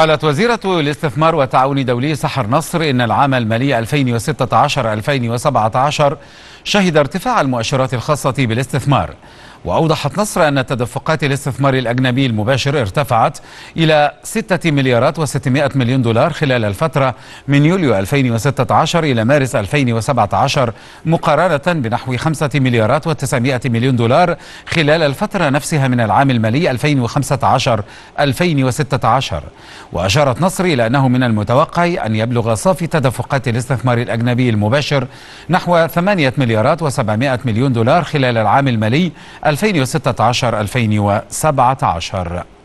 قالت وزيرة الاستثمار والتعاون الدولي سحر نصر إن العام المالي 2016-2017 شهد ارتفاع المؤشرات الخاصة بالاستثمار وأوضحت نصر أن تدفقات الاستثمار الأجنبي المباشر ارتفعت إلى 6 مليارات و600 مليون دولار خلال الفترة من يوليو 2016 إلى مارس 2017 مقارنة بنحو 5 مليارات و900 مليون دولار خلال الفترة نفسها من العام المالي 2015-2016 وأشارت نصر إلى أنه من المتوقع أن يبلغ صافي تدفقات الاستثمار الأجنبي المباشر نحو 8 مليارات و700 مليون دولار خلال العام المالي 2016 2017